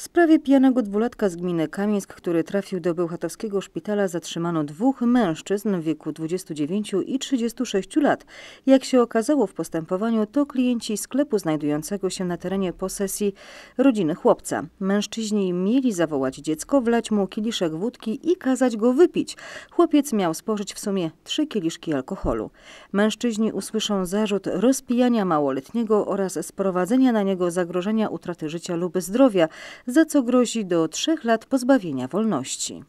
W sprawie pijanego dwulatka z gminy Kamieńsk, który trafił do Bełchatowskiego szpitala, zatrzymano dwóch mężczyzn w wieku 29 i 36 lat. Jak się okazało w postępowaniu, to klienci sklepu znajdującego się na terenie posesji rodziny chłopca. Mężczyźni mieli zawołać dziecko, wlać mu kieliszek wódki i kazać go wypić. Chłopiec miał spożyć w sumie trzy kieliszki alkoholu. Mężczyźni usłyszą zarzut rozpijania małoletniego oraz sprowadzenia na niego zagrożenia utraty życia lub zdrowia za co grozi do trzech lat pozbawienia wolności.